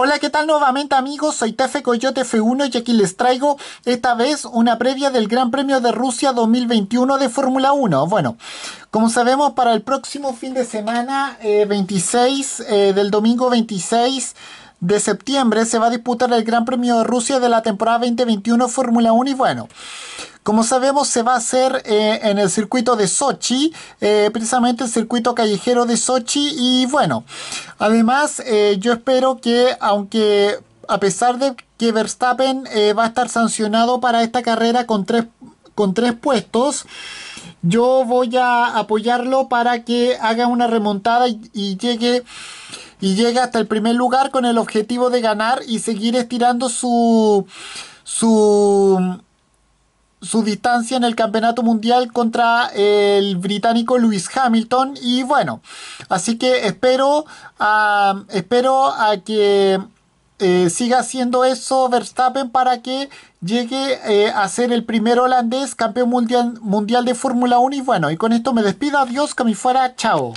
Hola, ¿qué tal nuevamente amigos? Soy Tefe Coyote F1 y aquí les traigo esta vez una previa del Gran Premio de Rusia 2021 de Fórmula 1. Bueno, como sabemos para el próximo fin de semana, 26 eh, eh, del domingo 26 de septiembre, se va a disputar el Gran Premio de Rusia de la temporada 2021 Fórmula 1 y bueno... Como sabemos, se va a hacer eh, en el circuito de Sochi, precisamente el circuito callejero de Sochi. Y bueno, Además, eh, yo espero que, aunque a pesar de que Verstappen eh, va a estar sancionado para esta carrera con tres, con tres puestos, yo voy a apoyarlo para que haga una remontada y, llegue y llegue hasta el primer lugar con el objetivo de ganar y seguir estirando su su su distancia en el campeonato mundial contra el británico Lewis Hamilton y bueno así que espero ah, espero a que eh, siga haciendo eso Verstappen para que llegue eh, a ser el primer holandés campeón mundial, mundial de Fórmula 1 y bueno y con esto me despido adiós que me fuera chao